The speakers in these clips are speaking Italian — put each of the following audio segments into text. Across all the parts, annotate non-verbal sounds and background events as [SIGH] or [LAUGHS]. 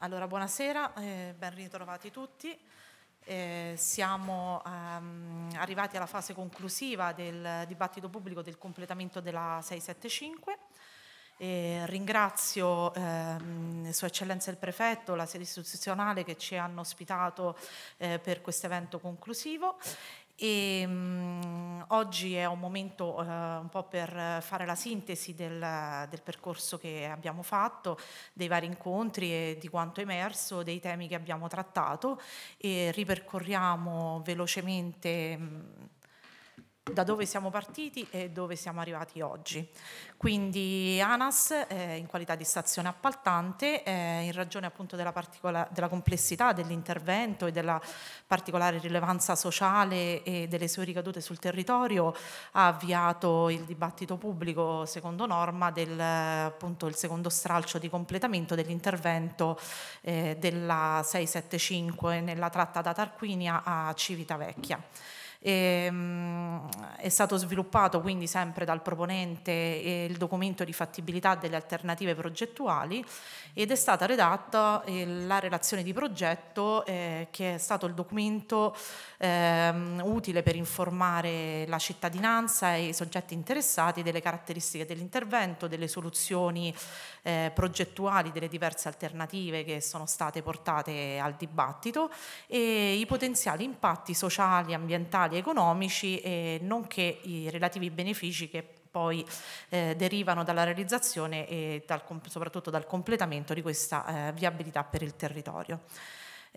Allora, buonasera, eh, ben ritrovati tutti. Eh, siamo ehm, arrivati alla fase conclusiva del dibattito pubblico del completamento della 675. Eh, ringrazio ehm, Sua Eccellenza il Prefetto, la sede istituzionale che ci hanno ospitato eh, per questo evento conclusivo e, mh, mm, oggi è un momento uh, un po' per fare la sintesi del, del, percorso che abbiamo fatto, dei vari incontri e di quanto è emerso, dei temi che abbiamo trattato e ripercorriamo velocemente mh, mm, da dove siamo partiti e dove siamo arrivati oggi. Quindi ANAS eh, in qualità di stazione appaltante, eh, in ragione appunto della, della complessità dell'intervento e della particolare rilevanza sociale e delle sue ricadute sul territorio, ha avviato il dibattito pubblico secondo norma del appunto, secondo stralcio di completamento dell'intervento eh, della 675 nella tratta da Tarquinia a Civitavecchia. E, ehm, mh, è stato sviluppato quindi sempre dal proponente eh, il documento di fattibilità delle alternative progettuali ed è stata redatta eh, la relazione di progetto eh, che è stato il documento ehm, utile per informare la cittadinanza e i soggetti interessati delle caratteristiche dell'intervento, delle soluzioni eh, progettuali, delle diverse alternative che sono state portate al dibattito e i potenziali impatti sociali, ambientali ambientali economici, eh, nonché i relativi benefici che poi eh, derivano dalla realizzazione e dal, soprattutto dal completamento di questa eh, viabilità per il territorio.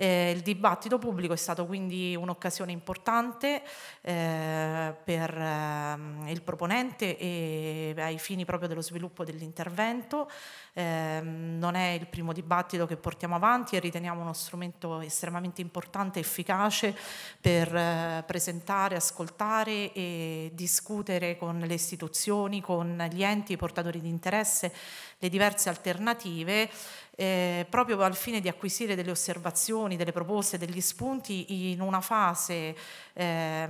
Eh, il dibattito pubblico è stato quindi un'occasione importante eh, per eh, il proponente e ai fini proprio dello sviluppo dell'intervento. Ehm, non è il primo dibattito che portiamo avanti e riteniamo uno strumento estremamente importante e efficace per eh, presentare, ascoltare e discutere con le istituzioni, con gli enti, i portatori di interesse, le diverse alternative eh, proprio al fine di acquisire delle osservazioni, delle proposte, degli spunti in una fase eh,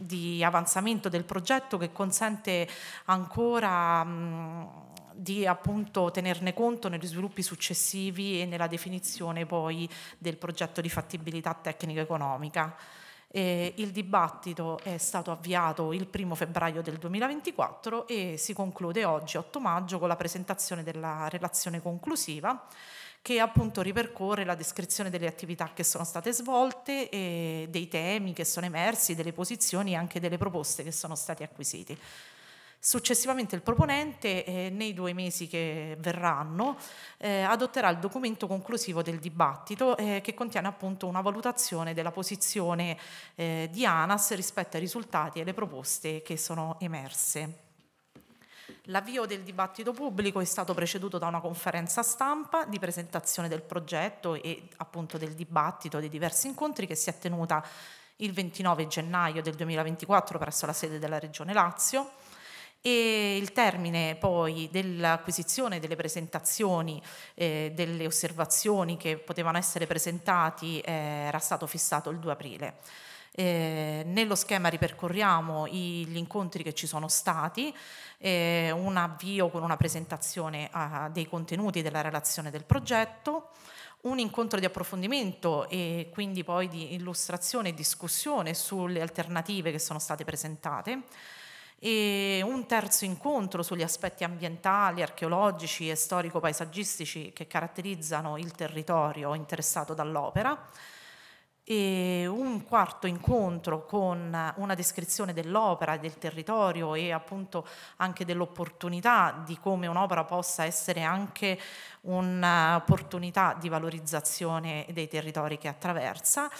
di avanzamento del progetto che consente ancora mh, di appunto tenerne conto negli sviluppi successivi e nella definizione poi del progetto di fattibilità tecnico economica. Eh, il dibattito è stato avviato il 1 febbraio del 2024 e si conclude oggi 8 maggio con la presentazione della relazione conclusiva che appunto ripercorre la descrizione delle attività che sono state svolte, dei temi che sono emersi, delle posizioni e anche delle proposte che sono state acquisite. Successivamente il proponente, eh, nei due mesi che verranno, eh, adotterà il documento conclusivo del dibattito eh, che contiene appunto una valutazione della posizione eh, di ANAS rispetto ai risultati e alle proposte che sono emerse. L'avvio del dibattito pubblico è stato preceduto da una conferenza stampa di presentazione del progetto e appunto del dibattito dei diversi incontri che si è tenuta il 29 gennaio del 2024 presso la sede della Regione Lazio e il termine poi dell'acquisizione delle presentazioni, eh, delle osservazioni che potevano essere presentati eh, era stato fissato il 2 aprile. Eh, nello schema ripercorriamo i, gli incontri che ci sono stati, eh, un avvio con una presentazione eh, dei contenuti della relazione del progetto, un incontro di approfondimento e quindi poi di illustrazione e discussione sulle alternative che sono state presentate e un terzo incontro sugli aspetti ambientali, archeologici e storico-paesaggistici che caratterizzano il territorio interessato dall'opera e un quarto incontro con una descrizione dell'opera, del territorio e appunto anche dell'opportunità di come un'opera possa essere anche un'opportunità di valorizzazione dei territori che attraversa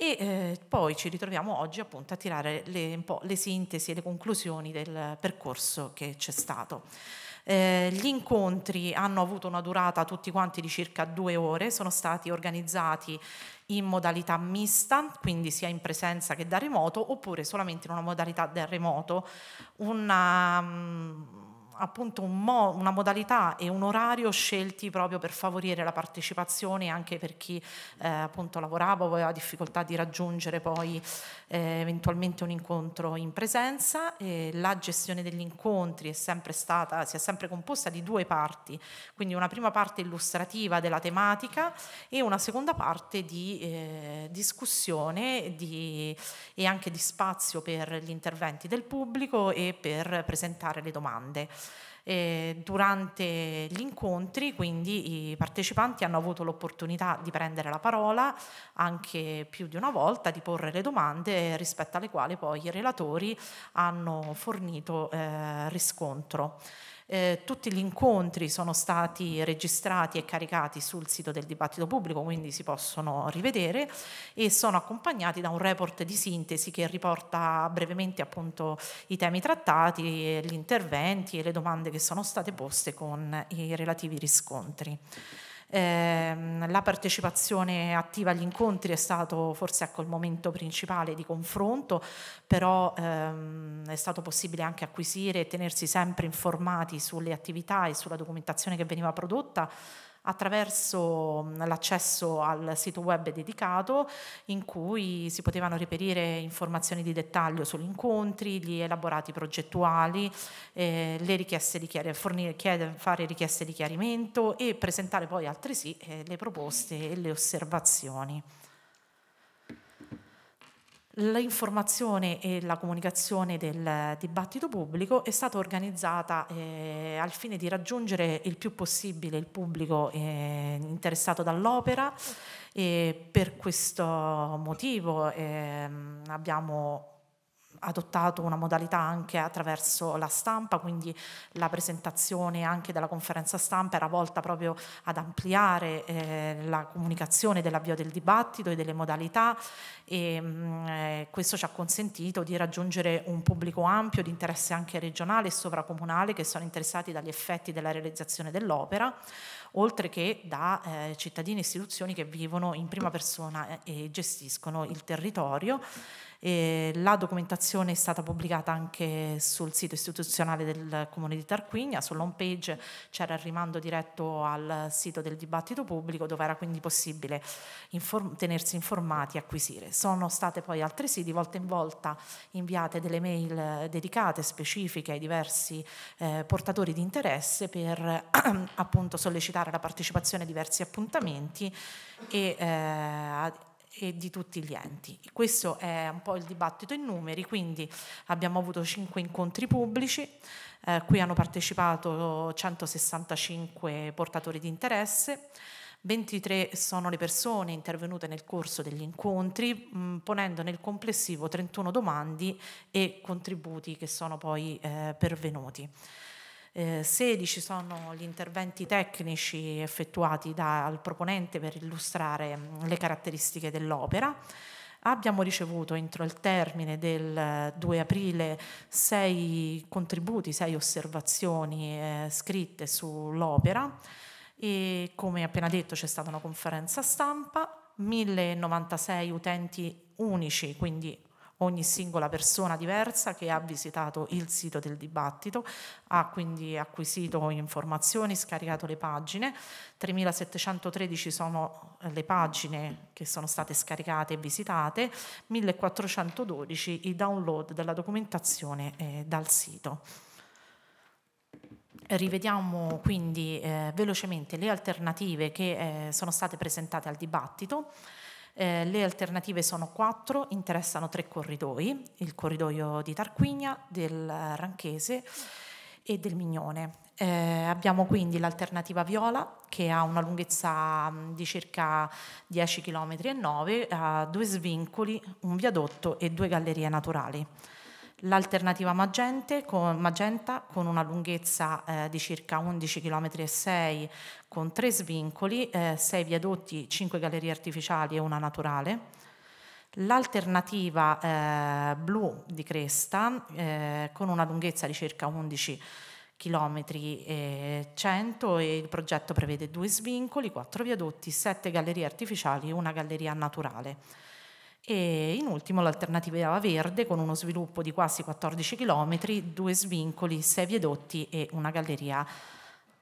e eh, poi ci ritroviamo oggi appunto a tirare le, un po' le sintesi e le conclusioni del percorso che c'è stato. Eh, gli incontri hanno avuto una durata tutti quanti di circa due ore, sono stati organizzati in modalità mista, quindi sia in presenza che da remoto, oppure solamente in una modalità da remoto. Una, um, appunto un mo, una modalità e un orario scelti proprio per favorire la partecipazione anche per chi eh, appunto lavorava o aveva difficoltà di raggiungere poi eh, eventualmente un incontro in presenza. E la gestione degli incontri è sempre stata, si è sempre composta di due parti, quindi una prima parte illustrativa della tematica e una seconda parte di eh, discussione di, e anche di spazio per gli interventi del pubblico e per presentare le domande eh, durante gli incontri quindi i partecipanti hanno avuto l'opportunità di prendere la parola anche più di una volta, di porre le domande rispetto alle quali poi i relatori hanno fornito eh, riscontro. Eh, tutti gli incontri sono stati registrati e caricati sul sito del dibattito pubblico, quindi si possono rivedere e sono accompagnati da un report di sintesi che riporta brevemente appunto i temi trattati, gli interventi e le domande che sono state poste con i relativi riscontri. Ehm, la partecipazione attiva agli incontri è stato forse ecco, il momento principale di confronto, però ehm, è stato possibile anche acquisire e tenersi sempre informati sulle attività e sulla documentazione che veniva prodotta attraverso l'accesso al sito web dedicato in cui si potevano reperire informazioni di dettaglio sugli incontri, gli elaborati progettuali, eh, le richieste di chiarimento, fornire, chiede, fare richieste di chiarimento e presentare poi altresì eh, le proposte e le osservazioni l'informazione e la comunicazione del dibattito pubblico è stata organizzata eh, al fine di raggiungere il più possibile il pubblico eh, interessato dall'opera e per questo motivo eh, abbiamo adottato una modalità anche attraverso la stampa, quindi la presentazione anche della conferenza stampa era volta proprio ad ampliare eh, la comunicazione dell'avvio del dibattito e delle modalità e mh, mm, eh, questo ci ha consentito di raggiungere un pubblico ampio di interesse anche regionale e sovracomunale che sono interessati dagli effetti della realizzazione dell'opera, oltre che da eh, cittadini e istituzioni che vivono in prima persona e gestiscono il territorio. E la documentazione è stata pubblicata anche sul sito istituzionale del Comune di Tarquinia, sull'home page c'era il rimando diretto al sito del dibattito pubblico dove era quindi possibile inform- tenersi informati e acquisire. Sono state poi altresì di volta in volta inviate delle mail dedicate, specifiche ai diversi eh, portatori di interesse per [CLEARS THROAT] appunto sollecitare la partecipazione a diversi appuntamenti e eh, e di tutti gli enti. Questo è un po' il dibattito in numeri, quindi abbiamo avuto 5 incontri pubblici, eh, qui hanno partecipato 165 portatori di interesse, 23 sono le persone intervenute nel corso degli incontri, mh, mm, ponendo nel complessivo 31 domande e contributi che sono poi eh, pervenuti eh, 16 sono gli interventi tecnici effettuati dal proponente per illustrare mm, le caratteristiche dell'opera. Abbiamo ricevuto entro il termine del 2 eh, aprile sei contributi, sei osservazioni eh, scritte sull'opera e come appena detto c'è stata una conferenza stampa, 1096 utenti unici, quindi ogni singola persona diversa che ha visitato il sito del dibattito, ha quindi acquisito informazioni, scaricato le pagine, 3713 sono eh, le pagine che sono state scaricate e visitate, 1412 i download della documentazione eh, dal sito. Rivediamo quindi eh, velocemente le alternative che eh, sono state presentate al dibattito. Eh, le alternative sono quattro, interessano tre corridoi, il corridoio di Tarquinia, del Ranchese e del Mignone. Eh, abbiamo quindi l'alternativa viola che ha una lunghezza mm, di circa 10 km e 9, ha due svincoli, un viadotto e due gallerie naturali l'alternativa magente, con, magenta con una lunghezza eh, di circa 11,6 km con tre svincoli, eh, 6 viadotti, cinque gallerie artificiali e una naturale. L'alternativa eh, blu di cresta eh, con una lunghezza di circa 11 km e 100 e il progetto prevede due svincoli, quattro viadotti, sette gallerie artificiali e una galleria naturale. E in ultimo l'alternativa verde con uno sviluppo di quasi 14 km, due svincoli, sei viadotti e una galleria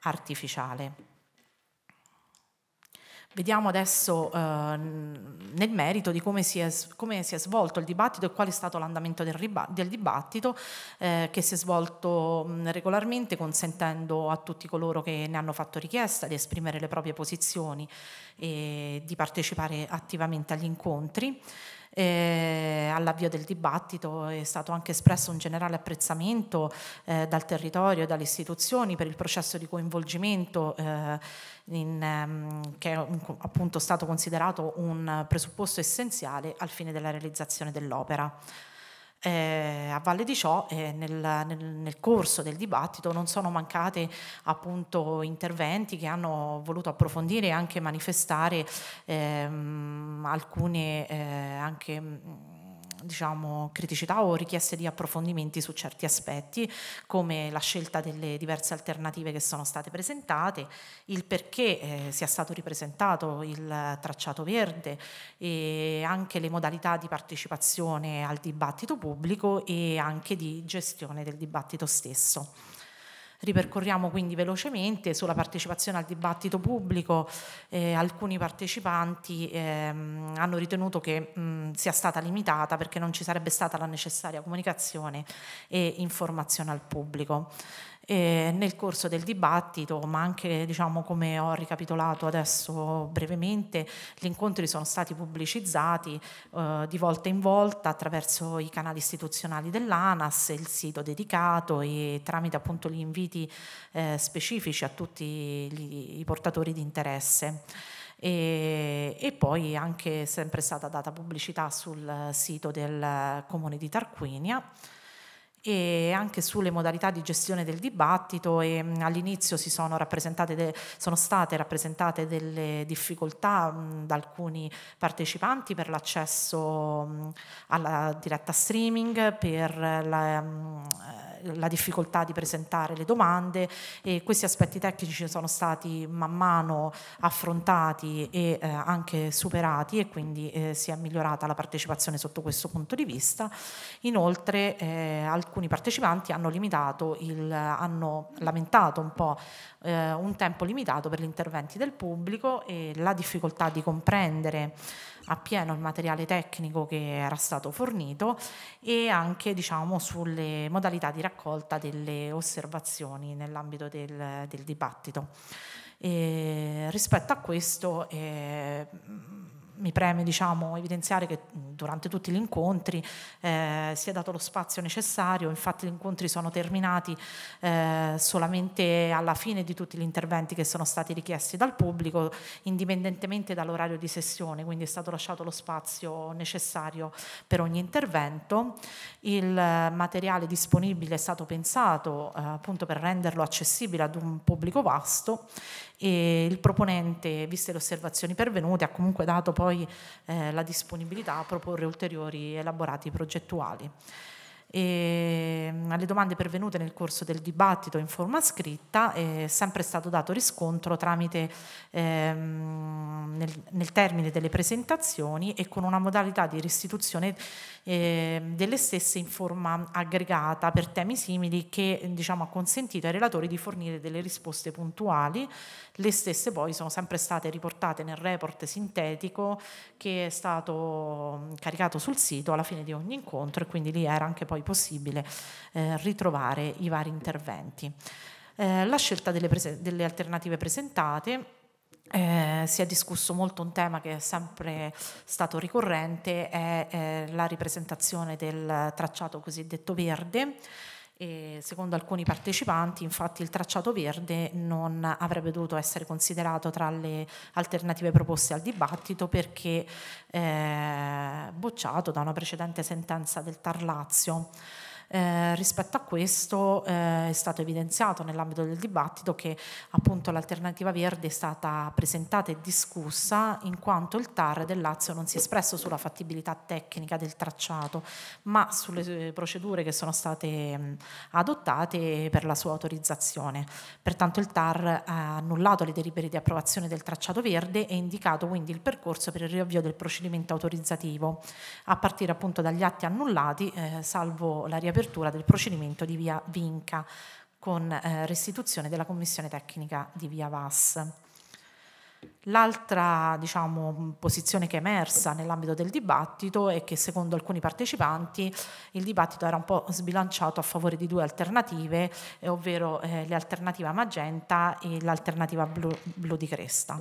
artificiale. Vediamo adesso eh, nel merito di come si, è, come si, è, svolto il dibattito e qual è stato l'andamento del, del, dibattito eh, che si è svolto regolarmente consentendo a tutti coloro che ne hanno fatto richiesta di esprimere le proprie posizioni e di partecipare attivamente agli incontri eh, all'avvio del dibattito è stato anche espresso un generale apprezzamento eh, dal territorio e dalle istituzioni per il processo di coinvolgimento eh, in, ehm, che è un, appunto stato considerato un presupposto essenziale al fine della realizzazione dell'opera. Eh, a valle di ciò, eh, nel, nel, nel, corso del dibattito non sono mancati appunto interventi che hanno voluto approfondire e anche manifestare ehm, alcune eh, anche mm, diciamo, criticità o richieste di approfondimenti su certi aspetti, come la scelta delle diverse alternative che sono state presentate, il perché eh, sia stato ripresentato il tracciato verde e anche le modalità di partecipazione al dibattito pubblico e anche di gestione del dibattito stesso. Ripercorriamo quindi velocemente sulla partecipazione al dibattito pubblico, eh, alcuni partecipanti ehm, hanno ritenuto che mh, sia stata limitata perché non ci sarebbe stata la necessaria comunicazione e informazione al pubblico. E nel corso del dibattito, ma anche diciamo, come ho ricapitolato adesso brevemente, gli incontri sono stati pubblicizzati eh, di volta in volta attraverso i canali istituzionali dell'ANAS, il sito dedicato e tramite appunto gli inviti eh, specifici a tutti gli, i portatori di interesse. E, e, poi anche sempre stata data pubblicità sul sito del comune di Tarquinia e anche sulle modalità di gestione del dibattito e all'inizio sono, sono, state rappresentate delle difficoltà mh, da alcuni partecipanti per l'accesso alla diretta streaming, per la, mh, la difficoltà di presentare le domande e questi aspetti tecnici sono stati man mano affrontati e eh, anche superati e quindi eh, si è migliorata la partecipazione sotto questo punto di vista. Inoltre eh, alcuni partecipanti hanno, limitato il, hanno lamentato un po' eh, un tempo limitato per gli interventi del pubblico e la difficoltà di comprendere appieno il materiale tecnico che era stato fornito e anche diciamo, sulle modalità di raccolta delle osservazioni nell'ambito del, del dibattito. E rispetto a questo eh, mi preme diciamo, evidenziare che durante tutti gli incontri eh, si è dato lo spazio necessario, infatti gli incontri sono terminati eh, solamente alla fine di tutti gli interventi che sono stati richiesti dal pubblico, indipendentemente dall'orario di sessione, quindi è stato lasciato lo spazio necessario per ogni intervento. Il materiale disponibile è stato pensato eh, appunto per renderlo accessibile ad un pubblico vasto e il proponente, viste le osservazioni pervenute, ha comunque dato poi eh, la disponibilità a proporre ulteriori elaborati progettuali. E ehm, alle domande pervenute nel corso del dibattito in forma scritta è sempre stato dato riscontro tramite ehm, nel, nel termine delle presentazioni e con una modalità di restituzione Ehm, delle stesse in forma aggregata per temi simili che diciamo, ha consentito ai relatori di fornire delle risposte puntuali. Le stesse poi sono sempre state riportate nel report sintetico che è stato mm, caricato sul sito alla fine di ogni incontro e quindi lì era anche poi possibile eh, ritrovare i vari interventi. Eh, la scelta delle, delle alternative presentate eh, si è discusso molto un tema che è sempre stato ricorrente, è eh, la ripresentazione del tracciato cosiddetto verde. E secondo alcuni partecipanti infatti il tracciato verde non avrebbe dovuto essere considerato tra le alternative proposte al dibattito perché eh, bocciato da una precedente sentenza del Tar Lazio. Eh, rispetto a questo eh, è stato evidenziato nell'ambito del dibattito che appunto l'alternativa verde è stata presentata e discussa in quanto il TAR del Lazio non si è espresso sulla fattibilità tecnica del tracciato, ma sulle eh, procedure che sono state mh, adottate per la sua autorizzazione. Pertanto il TAR ha annullato le delibere di approvazione del tracciato verde e indicato quindi il percorso per il riavvio del procedimento autorizzativo, a partire appunto dagli atti annullati, eh, salvo la riavviazione riapertura del procedimento di via Vinca con eh, restituzione della commissione tecnica di via VAS. L'altra diciamo, posizione che è emersa nell'ambito del dibattito è che secondo alcuni partecipanti il dibattito era un po' sbilanciato a favore di due alternative, eh, ovvero eh, l'alternativa magenta e l'alternativa blu, blu di cresta.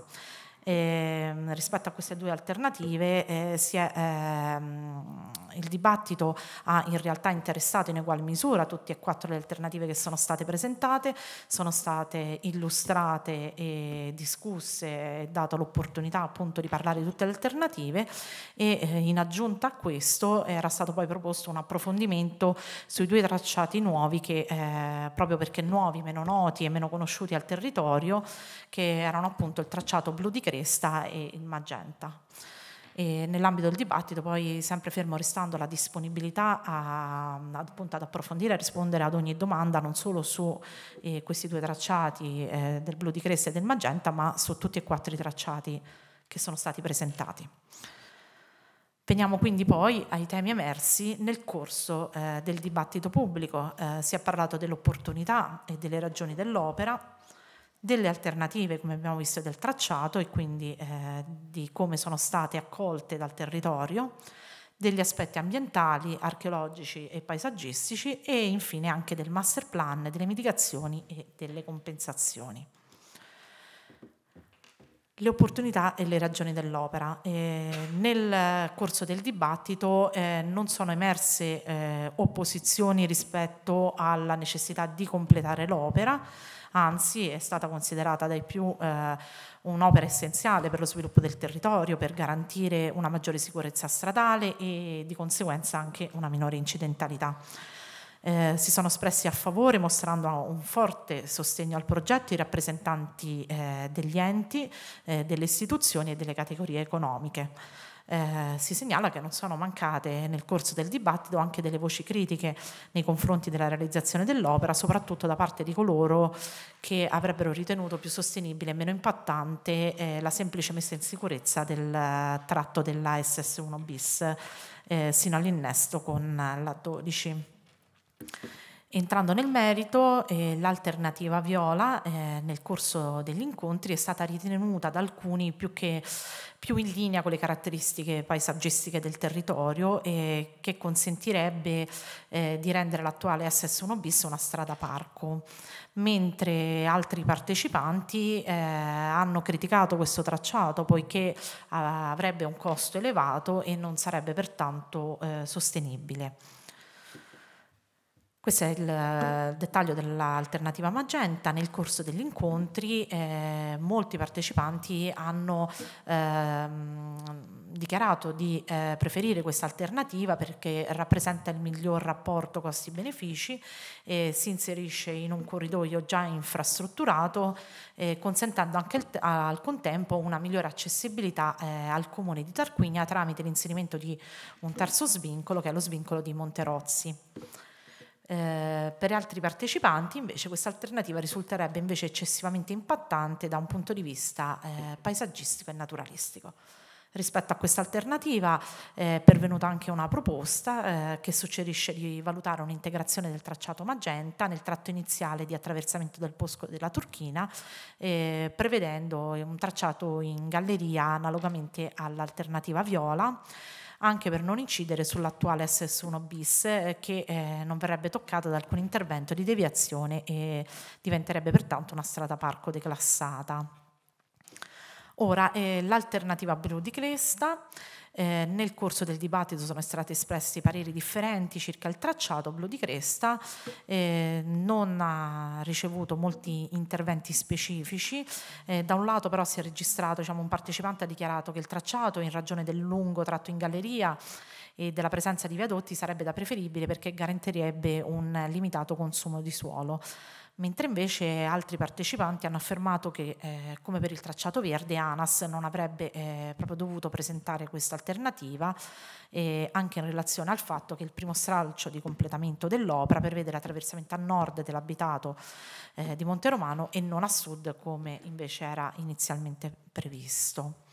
Eh, rispetto a queste due alternative eh, si è, ehm, il dibattito ha in realtà interessato in ugual misura tutte e quattro le alternative che sono state presentate, sono state illustrate e discusse, è data l'opportunità appunto di parlare di tutte le alternative e eh, in aggiunta a questo era stato poi proposto un approfondimento sui due tracciati nuovi che eh, proprio perché nuovi, meno noti e meno conosciuti al territorio, che erano appunto il tracciato blu di Crespo resta e il magenta. nell'ambito del dibattito poi sempre fermo restando la disponibilità a, appunto, ad approfondire e rispondere ad ogni domanda non solo su eh, questi due tracciati eh, del blu di Cresta e del magenta ma su tutti e quattro i tracciati che sono stati presentati. Veniamo quindi poi ai temi emersi nel corso eh, del dibattito pubblico. Eh, si è parlato dell'opportunità e delle ragioni dell'opera, delle alternative, come abbiamo visto, del tracciato e quindi eh, di come sono state accolte dal territorio, degli aspetti ambientali, archeologici e paesaggistici e infine anche del master plan, delle mitigazioni e delle compensazioni. Le opportunità e le ragioni dell'opera. Eh, nel corso del dibattito eh, non sono emerse eh, opposizioni rispetto alla necessità di completare l'opera, anzi è stata considerata dai più eh, un'opera essenziale per lo sviluppo del territorio, per garantire una maggiore sicurezza stradale e di conseguenza anche una minore incidentalità. Eh, si sono espressi a favore mostrando un forte sostegno al progetto i rappresentanti eh, degli enti, eh, delle istituzioni e delle categorie economiche eh, si segnala che non sono mancate nel corso del dibattito anche delle voci critiche nei confronti della realizzazione dell'opera, soprattutto da parte di coloro che avrebbero ritenuto più sostenibile e meno impattante eh, la semplice messa in sicurezza del eh, tratto della SS1 bis eh, sino all'innesto con la 12. Entrando nel merito, eh, l'alternativa viola eh, nel corso degli incontri è stata ritenuta da alcuni più, che, più in linea con le caratteristiche paesaggistiche del territorio e che consentirebbe eh, di rendere l'attuale SS1 bis una strada parco, mentre altri partecipanti eh, hanno criticato questo tracciato poiché eh, avrebbe un costo elevato e non sarebbe pertanto eh, sostenibile. Questo è il eh, dettaglio dell'alternativa magenta. Nel corso degli incontri eh, molti partecipanti hanno ehm, dichiarato di eh, preferire questa alternativa perché rappresenta il miglior rapporto costi-benefici e si inserisce in un corridoio già infrastrutturato eh, consentendo anche il, al contempo una migliore accessibilità eh, al comune di Tarquinia tramite l'inserimento di un terzo svincolo che è lo svincolo di Monterozzi. Eh, per altri partecipanti invece questa alternativa risulterebbe invece eccessivamente impattante da un punto di vista eh, paesaggistico e naturalistico. Rispetto a questa alternativa eh, è pervenuta anche una proposta eh, che suggerisce di valutare un'integrazione del tracciato magenta nel tratto iniziale di attraversamento del bosco della Turchina, eh, prevedendo un tracciato in galleria analogamente all'alternativa viola anche per non incidere sull'attuale SS1 bis eh, che eh, non verrebbe toccata da alcun intervento di deviazione e diventerebbe pertanto una strada parco declassata. Ora, eh, l'alternativa blu di Cresta eh, nel corso del dibattito sono stati espressi pareri differenti circa il tracciato blu di cresta, eh, non ha ricevuto molti interventi specifici, eh, da un lato però si è registrato, diciamo, un partecipante ha dichiarato che il tracciato in ragione del lungo tratto in galleria e della presenza di viadotti sarebbe da preferibile perché garantirebbe un limitato consumo di suolo mentre invece altri partecipanti hanno affermato che eh, come per il tracciato verde ANAS non avrebbe eh, proprio dovuto presentare questa alternativa eh, anche in relazione al fatto che il primo stralcio di completamento dell'opera prevede l'attraversamento a nord dell'abitato eh, di Monte Romano e non a sud come invece era inizialmente previsto.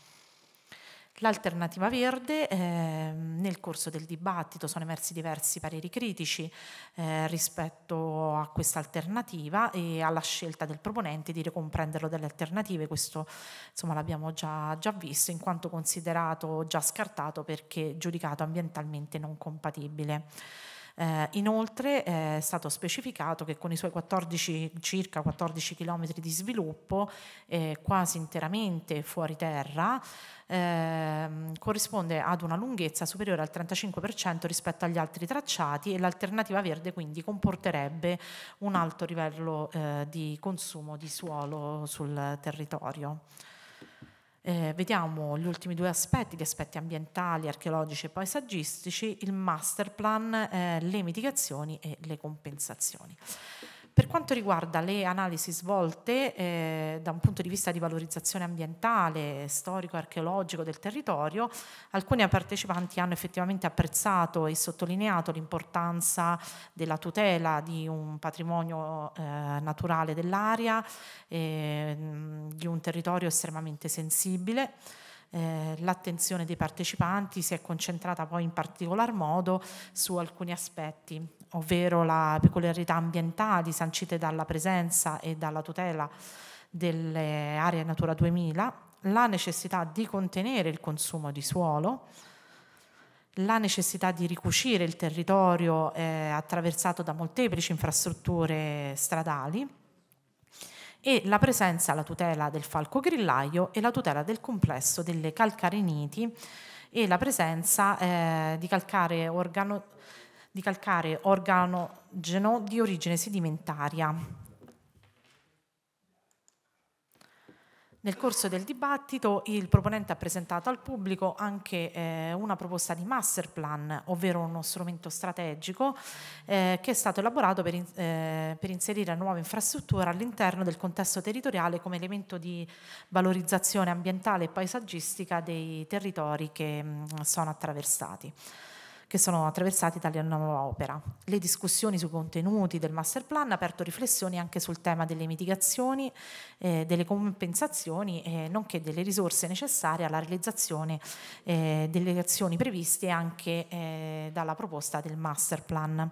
L'alternativa verde, eh, nel corso del dibattito sono emersi diversi pareri critici eh, rispetto a questa alternativa e alla scelta del proponente di ricomprenderlo dalle alternative, questo insomma l'abbiamo già, già visto in quanto considerato già scartato perché giudicato ambientalmente non compatibile. Eh, inoltre eh, è stato specificato che con i suoi 14, circa 14 km di sviluppo, eh, quasi interamente fuori terra, Ehm, corrisponde ad una lunghezza superiore al 35% rispetto agli altri tracciati e l'alternativa verde quindi comporterebbe un alto livello eh, di consumo di suolo sul territorio. Eh, vediamo gli ultimi due aspetti, gli aspetti ambientali, archeologici e paesaggistici, il master plan, eh, le mitigazioni e le compensazioni. Per quanto riguarda le analisi svolte eh, da un punto di vista di valorizzazione ambientale, storico, archeologico del territorio, alcuni partecipanti hanno effettivamente apprezzato e sottolineato l'importanza della tutela di un patrimonio eh, naturale dell'area, eh, di un territorio estremamente sensibile. Eh, l'attenzione dei partecipanti si è concentrata poi in particolar modo su alcuni aspetti ovvero la peculiarità ambientali sancite dalla presenza e dalla tutela delle aree Natura 2000, la necessità di contenere il consumo di suolo, la necessità di ricucire il territorio eh, attraversato da molteplici infrastrutture stradali e la presenza, la tutela del falco grillaio e la tutela del complesso delle calcareniti e la presenza eh, di calcare organo di calcare organogeno di origine sedimentaria. Nel corso del dibattito il proponente ha presentato al pubblico anche eh, una proposta di master plan, ovvero uno strumento strategico eh, che è stato elaborato per, in, eh, per inserire nuove infrastrutture all'interno del contesto territoriale come elemento di valorizzazione ambientale e paesaggistica dei territori che mh, mm, sono attraversati che sono attraversati dalla nuova opera. Le discussioni sui contenuti del master plan hanno aperto riflessioni anche sul tema delle mitigazioni, eh, delle compensazioni, eh, nonché delle risorse necessarie alla realizzazione eh, delle azioni previste anche eh, dalla proposta del master plan.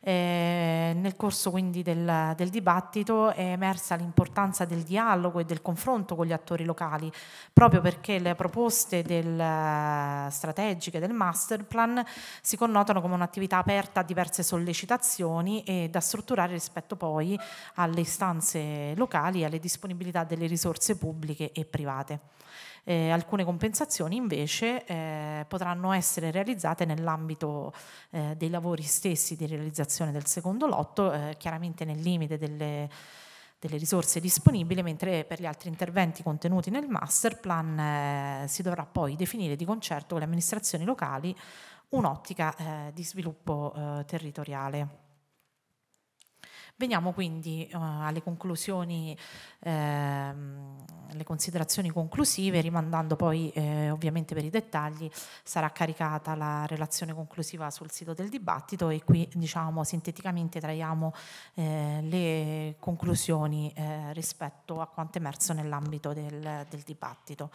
Eh, nel corso quindi del, del, dibattito è emersa l'importanza del dialogo e del confronto con gli attori locali, proprio perché le proposte del, eh, strategiche del master plan si connotano come un'attività aperta a diverse sollecitazioni e da strutturare rispetto poi alle istanze locali e alle disponibilità delle risorse pubbliche e private. Eh, alcune compensazioni invece eh, potranno essere realizzate nell'ambito eh, dei lavori stessi di realizzazione realizzazione del secondo lotto, eh, chiaramente nel limite delle, delle, risorse disponibili, mentre per gli altri interventi contenuti nel master plan eh, si dovrà poi definire di concerto con le amministrazioni locali un'ottica eh, di sviluppo eh, territoriale. Veniamo quindi eh, alle conclusioni, ehm, alle considerazioni conclusive, rimandando poi eh, ovviamente per i dettagli sarà caricata la relazione conclusiva sul sito del dibattito e qui diciamo sinteticamente traiamo eh, le conclusioni eh, rispetto a quanto emerso nell'ambito del, del dibattito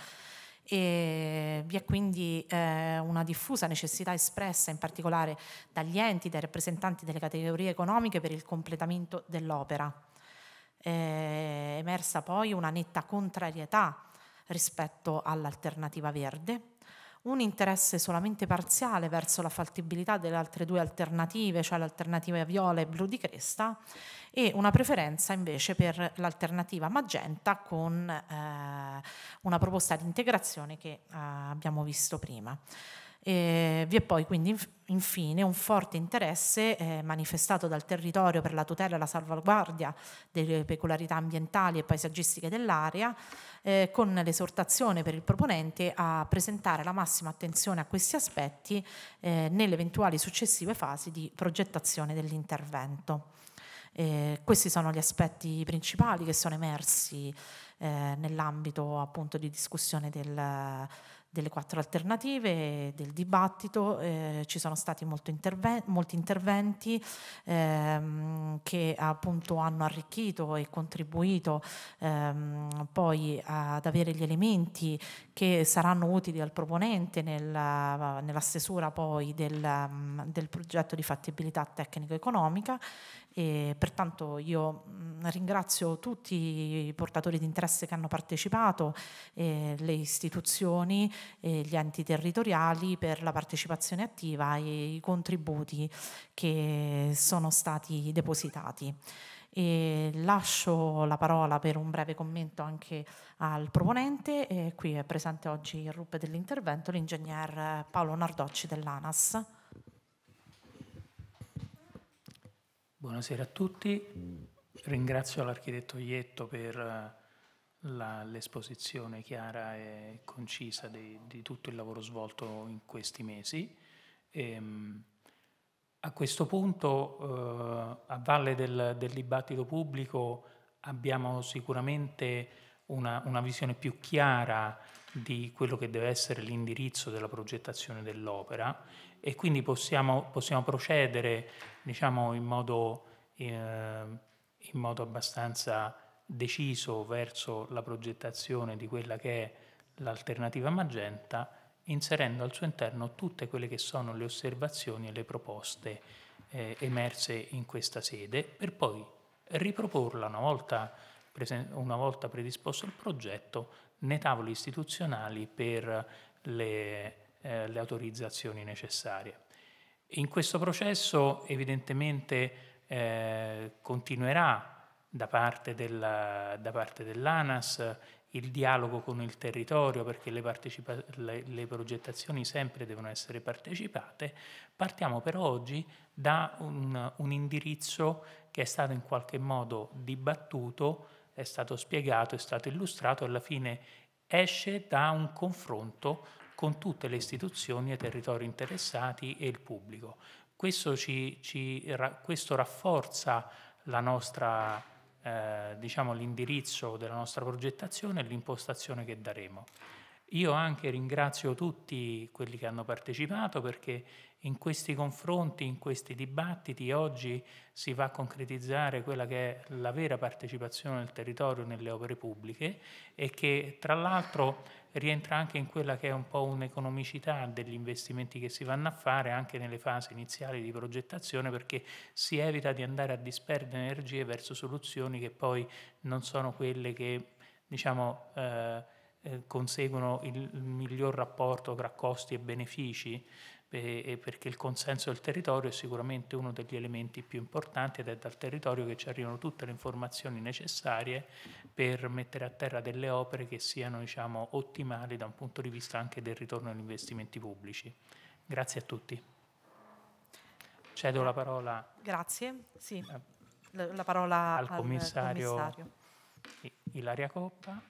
e vi è quindi eh, una diffusa necessità espressa in particolare dagli enti, dai rappresentanti delle categorie economiche per il completamento dell'opera. Eh, emersa poi una netta contrarietà rispetto all'alternativa verde un interesse solamente parziale verso la fattibilità delle altre due alternative, cioè l'alternativa viola e blu di cresta, e una preferenza invece per l'alternativa magenta con eh, una proposta di integrazione che eh, abbiamo visto prima. Eh, vi è poi quindi infine un forte interesse eh, manifestato dal territorio per la tutela e la salvaguardia delle peculiarità ambientali e paesaggistiche dell'area, eh, con l'esortazione per il proponente a presentare la massima attenzione a questi aspetti eh, nelle eventuali successive fasi di progettazione dell'intervento. Eh, questi sono gli aspetti principali che sono emersi eh, nell'ambito appunto di discussione del delle quattro alternative, del dibattito, eh, ci sono stati interven molti interventi ehm, che appunto hanno arricchito e contribuito ehm, poi ad avere gli elementi che saranno utili al proponente nella, nella stesura poi del, mm, del progetto di fattibilità tecnico-economica e pertanto io mm, ringrazio tutti i portatori di interesse che hanno partecipato, eh, le istituzioni, eh, gli enti territoriali per la partecipazione attiva e i contributi che sono stati depositati. E lascio la parola per un breve commento anche al proponente e qui è presente oggi il RUP dell'intervento l'ingegner Paolo Nardocci dell'ANAS. Buonasera a tutti, ringrazio l'architetto Ietto per eh, l'esposizione chiara e concisa di, di, tutto il lavoro svolto in questi mesi. E, ehm, a questo punto, eh, a valle del, del, dibattito pubblico, abbiamo sicuramente una, una visione più chiara di quello che deve essere l'indirizzo della progettazione dell'opera e quindi possiamo, possiamo procedere diciamo, in, modo, eh, in modo abbastanza deciso verso la progettazione di quella che è l'alternativa magenta, inserendo al suo interno tutte quelle che sono le osservazioni e le proposte eh, emerse in questa sede, per poi riproporla una volta, una volta predisposto il progetto nei tavoli istituzionali per le eh, le autorizzazioni necessarie. In questo processo evidentemente eh, continuerà da parte, della, da parte, dell'ANAS il dialogo con il territorio perché le, partecipa- le, le, progettazioni sempre devono essere partecipate. Partiamo però oggi da un, un indirizzo che è stato in qualche modo dibattuto, è stato spiegato, è stato illustrato, e alla fine esce da un confronto con tutte le istituzioni e territori interessati e il pubblico. Questo, ci, ci, questo rafforza eh, diciamo, l'indirizzo della nostra progettazione e l'impostazione che daremo. Io anche ringrazio tutti quelli che hanno partecipato perché in questi confronti, in questi dibattiti, oggi si va a concretizzare quella che è la vera partecipazione del territorio nelle opere pubbliche e che tra l'altro rientra anche in quella che è un po' un'economicità degli investimenti che si vanno a fare anche nelle fasi iniziali di progettazione perché si evita di andare a disperdere energie verso soluzioni che poi non sono quelle che diciamo, eh, eh conseguono il miglior rapporto tra costi e benefici eh, perché il consenso del territorio è sicuramente uno degli elementi più importanti ed è dal territorio che ci arrivano tutte le informazioni necessarie per mettere a terra delle opere che siano diciamo, ottimali da un punto di vista anche del ritorno agli investimenti pubblici. Grazie a tutti. Cedo la parola. Grazie, sì. Eh, la parola al, al commissario, Ilaria Coppa.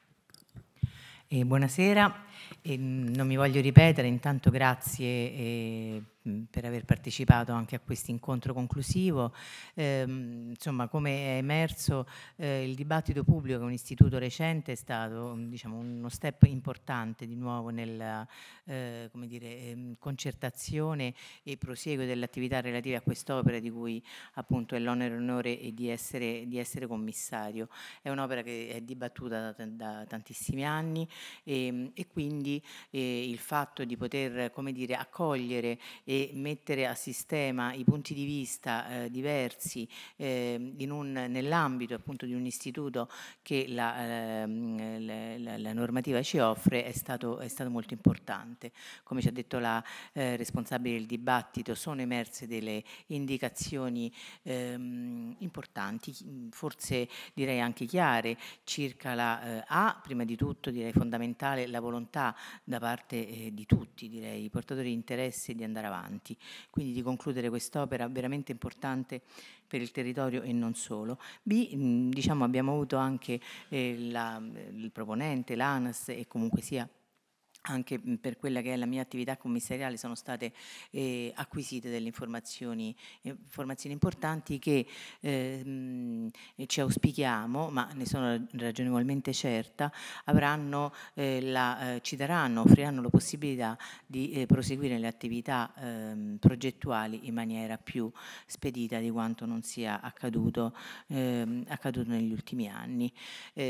Eh, buonasera, eh, non mi voglio ripetere, intanto grazie eh, per aver partecipato anche a questo incontro conclusivo. Eh, insomma, come è emerso, eh, il dibattito pubblico, che un istituto recente, è stato diciamo, uno step importante di nuovo nella eh, dire, ehm, concertazione e prosieguo dell'attività relative a quest'opera di cui appunto è l'onore e l'onore di essere, di essere commissario. È un'opera che è dibattuta da, da tantissimi anni e, ehm, e quindi eh, il fatto di poter come dire, accogliere e e mettere a sistema i punti di vista eh, diversi eh, nell'ambito appunto di un istituto che la, ehm, la, la, la normativa ci offre è stato, è stato, molto importante. Come ci ha detto la eh, responsabile del dibattito sono emerse delle indicazioni ehm, importanti, forse direi anche chiare, circa la eh, A, prima di tutto direi fondamentale la volontà da parte eh, di tutti, direi, i portatori di interesse di andare avanti avanti, quindi di concludere quest'opera veramente importante per il territorio e non solo. B, diciamo, abbiamo avuto anche eh, la, il proponente, l'ANAS e comunque sia anche mhmm, per quella che è la mia attività commissariale sono state eh, acquisite delle informazioni, eh, informazioni importanti che ehm, eh, ci auspichiamo, ma ne sono ragionevolmente certa, avranno, eh, la, eh, ci daranno, offriranno la possibilità di eh, proseguire le attività ehm, progettuali in maniera più spedita di quanto non sia accaduto, ehm, accaduto negli ultimi anni.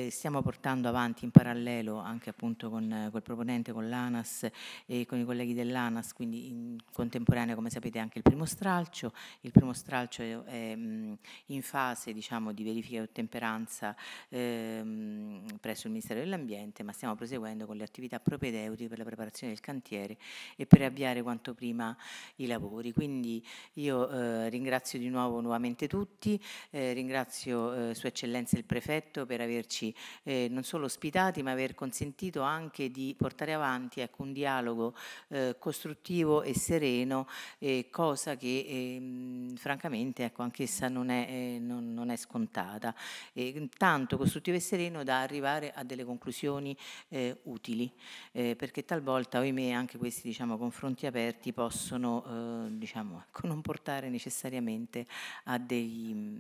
stiamo portando avanti in parallelo anche appunto con col proponente, con con l'ANAS e con i colleghi dell'ANAS, quindi in contemporanea come sapete anche il primo stralcio, il primo stralcio è, in fase diciamo, di verifica e ottemperanza ehm, presso il Ministero dell'Ambiente, ma stiamo proseguendo con le attività propedeutiche per la preparazione del cantiere e per avviare quanto prima i lavori. Quindi io eh, ringrazio di nuovo nuovamente tutti, eh, ringrazio eh, Sua Eccellenza il Prefetto per averci non solo ospitati ma aver consentito anche di portare avanti avanti ecco, un dialogo eh, costruttivo e sereno, eh, cosa che mh, ehm, francamente ecco, anch'essa non è, eh, non, non è scontata, tanto costruttivo e sereno da arrivare a delle conclusioni eh, utili, eh, perché talvolta, ahimè, anche questi diciamo, confronti aperti possono diciamo, ecco, non portare necessariamente a degli, mm,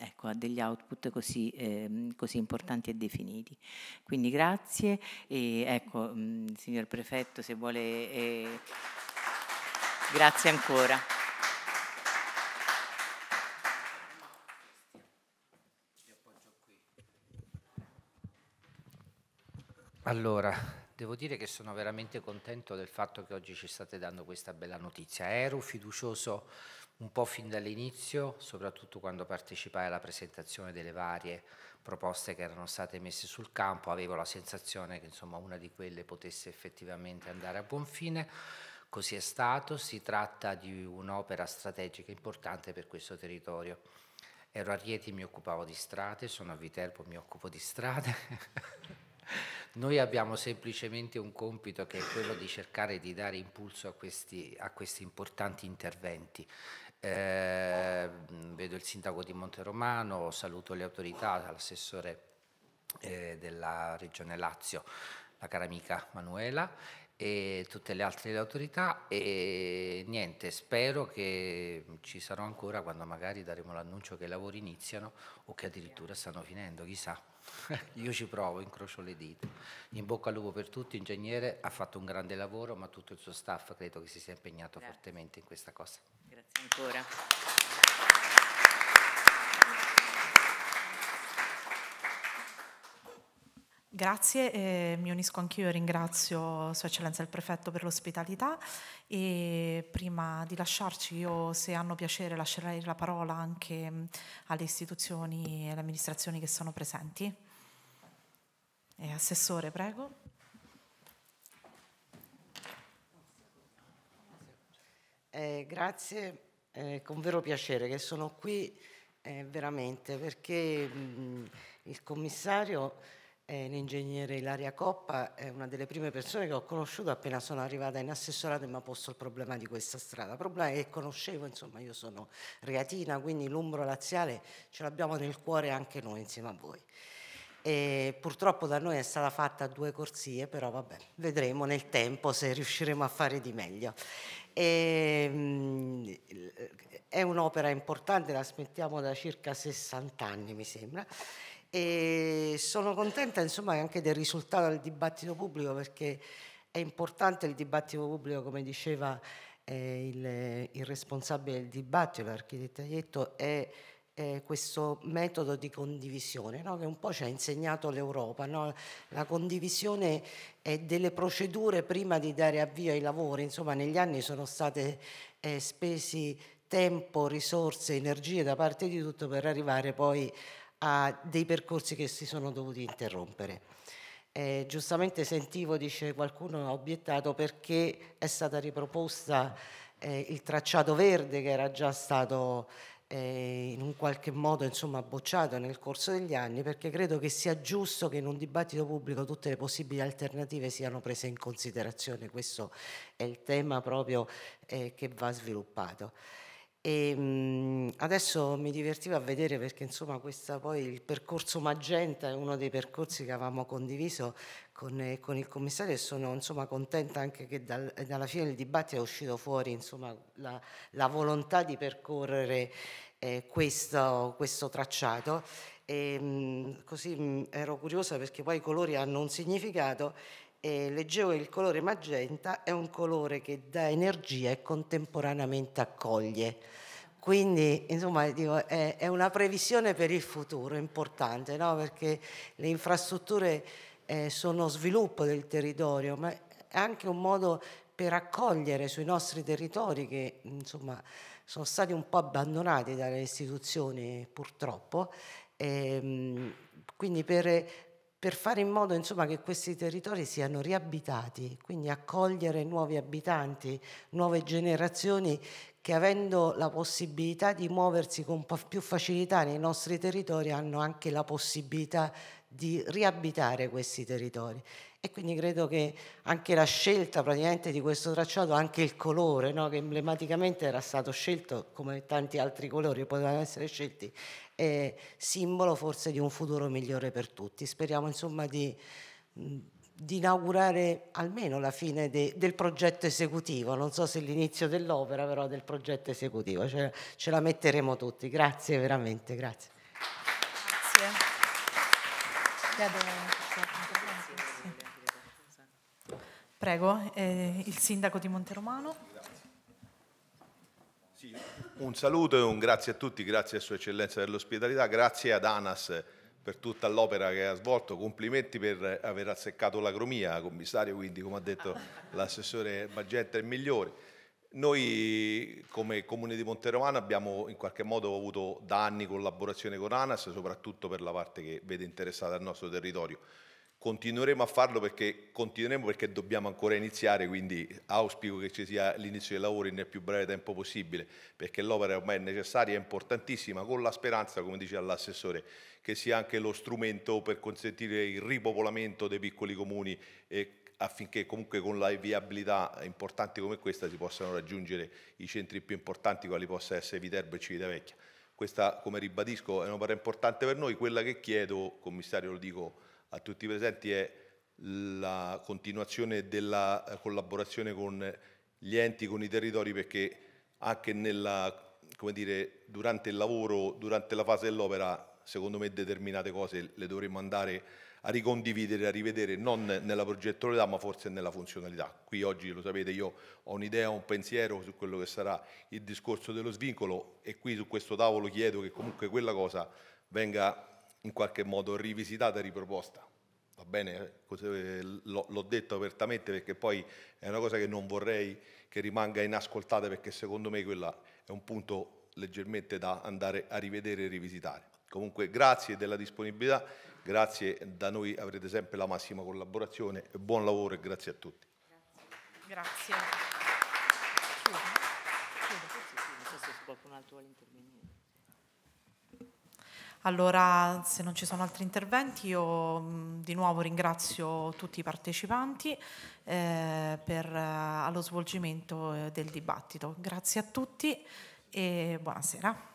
ecco, a degli output così, ehm, così importanti e definiti. Quindi grazie e ecco, mm, signor prefetto se vuole... Eh, grazie ancora. Allora, devo dire che sono veramente contento del fatto che oggi ci state dando questa bella notizia. Ero fiducioso un po' fin dall'inizio, soprattutto quando partecipai alla presentazione delle varie proposte che erano state messe sul campo, avevo la sensazione che insomma, una di quelle potesse effettivamente andare a buon fine. Così è stato, si tratta di un'opera strategica importante per questo territorio. Ero a Rieti, mi occupavo di strade, sono a Viterbo, mi occupo di strade. [LAUGHS] Noi abbiamo semplicemente un compito che è quello di cercare di dare impulso a questi, a questi importanti interventi eh, vedo il sindaco di Monte Romano, saluto le autorità, l'assessore eh, della regione Lazio, la cara amica Manuela e tutte le altre autorità e niente, spero che ci sarò ancora quando magari daremo l'annuncio che i lavori iniziano o che addirittura stanno finendo, chissà. Io ci provo, incrocio le dita. In bocca al lupo per tutti, ingegnere, ha fatto un grande lavoro, ma tutto il suo staff credo che si sia impegnato Grazie. fortemente in questa cosa. Grazie ancora. Grazie, eh, mi unisco anch'io e ringrazio Sua Eccellenza il Prefetto per l'ospitalità e prima di lasciarci io se hanno piacere lascerei la parola anche mm, alle istituzioni e alle amministrazioni che sono presenti. Eh, assessore, prego. Eh, grazie, eh, con vero piacere che sono qui eh, veramente perché mh, mm, il commissario l'ingegnere Ilaria Coppa è una delle prime persone che ho conosciuto appena sono arrivata in assessorato e mi ha posto il problema di questa strada. Il problema è che conoscevo, insomma, io sono reatina, quindi l'umbro laziale ce l'abbiamo nel cuore anche noi insieme a voi. E purtroppo da noi è stata fatta due corsie, però vabbè, vedremo nel tempo se riusciremo a fare di meglio. E, ehm, mh, è un'opera importante, la l'aspettiamo da circa 60 anni, mi sembra. E sono contenta insomma, anche del risultato del dibattito pubblico perché è importante il dibattito pubblico, come diceva eh, il, il, responsabile del dibattito, l'architetto Aietto è, è, questo metodo di condivisione no? che un po' ci ha insegnato l'Europa, no? la condivisione delle procedure prima di dare avvio ai lavori, insomma negli anni sono state eh, spesi tempo, risorse, energie da parte di tutto per arrivare poi a dei percorsi che si sono dovuti interrompere. Eh, giustamente sentivo, dice qualcuno, ha obiettato perché è stata riproposta eh, il tracciato verde che era già stato eh, in un qualche modo insomma, bocciato nel corso degli anni, perché credo che sia giusto che in un dibattito pubblico tutte le possibili alternative siano prese in considerazione. Questo è il tema proprio eh, che va sviluppato. E ehm, adesso mi divertivo a vedere perché insomma questo poi il percorso Magenta è uno dei percorsi che avevamo condiviso con, eh, con il commissario e sono insomma contenta anche che dal, eh, dalla fine del dibattito è uscito fuori insomma la, la volontà di percorrere eh, questo, questo tracciato e, ehm, così mm, ero curiosa perché poi i colori hanno un significato e leggevo il colore magenta è un colore che dà energia e contemporaneamente accoglie. Quindi, insomma, dico, è, è, una previsione per il futuro importante, no? perché le infrastrutture eh, sono sviluppo del territorio, ma è anche un modo per accogliere sui nostri territori che insomma, sono stati un po' abbandonati dalle istituzioni purtroppo, e, ehm, quindi per per fare in modo insomma, che questi territori siano riabitati, quindi accogliere nuovi abitanti, nuove generazioni che avendo la possibilità di muoversi con più facilità nei nostri territori hanno anche la possibilità di riabitare questi territori. E quindi credo che anche la scelta praticamente di questo tracciato, anche il colore, no, che emblematicamente era stato scelto come tanti altri colori potevano essere scelti, eh, simbolo forse di un futuro migliore per tutti. Speriamo insomma di, di inaugurare almeno la fine de, del progetto esecutivo, non so se l'inizio dell'opera, però del progetto esecutivo, cioè, ce la metteremo tutti. Grazie veramente, grazie. grazie. Prego, eh, il sindaco di Monteromano. Grazie. Sì. Un saluto e un grazie a tutti, grazie a Sua Eccellenza dell'ospitalità, grazie ad ANAS per tutta l'opera che ha svolto, complimenti per aver azzeccato l'agromia, commissario, quindi come ha detto [LAUGHS] l'assessore Magenta è migliore. Noi come Comune di Romano abbiamo in qualche modo avuto da anni collaborazione con ANAS, soprattutto per la parte che vede interessata al nostro territorio. Continueremo a farlo perché continueremo perché dobbiamo ancora iniziare, quindi auspico che ci sia l'inizio dei lavori nel più breve tempo possibile, perché l'opera ormai è necessaria e importantissima, con la speranza, come dice l'assessore, che sia anche lo strumento per consentire il ripopolamento dei piccoli comuni e affinché comunque con la viabilità importante come questa si possano raggiungere i centri più importanti quali possa essere Viterbo e Civitavecchia. Questa, come ribadisco, è un'opera importante per noi, quella che chiedo, commissario lo dico a tutti i presenti è la continuazione della collaborazione con gli enti, con i territori, perché anche nella, dire, durante il lavoro, durante la fase dell'opera, secondo me determinate cose le dovremmo andare a ricondividere, a rivedere, non nella progettualità ma forse nella funzionalità. Qui oggi lo sapete, io ho un'idea, un pensiero su quello che sarà il discorso dello svincolo e qui su questo tavolo chiedo che comunque quella cosa venga in qualche modo rivisitata e riproposta. Va bene, eh, l'ho detto apertamente perché poi è una cosa che non vorrei che rimanga inascoltata perché secondo me quella è un punto leggermente da andare a rivedere e rivisitare. Comunque grazie della disponibilità, grazie, da noi avrete sempre la massima collaborazione, buon lavoro e grazie a tutti. Grazie. grazie. Chiudo. Chiudo. Chiudo. Chiudo. Chiudo. Chiudo. Chiudo. Allora, se non ci sono altri interventi, io mm, di nuovo ringrazio tutti i partecipanti eh, per, eh, allo svolgimento eh, del dibattito. Grazie a tutti e buonasera.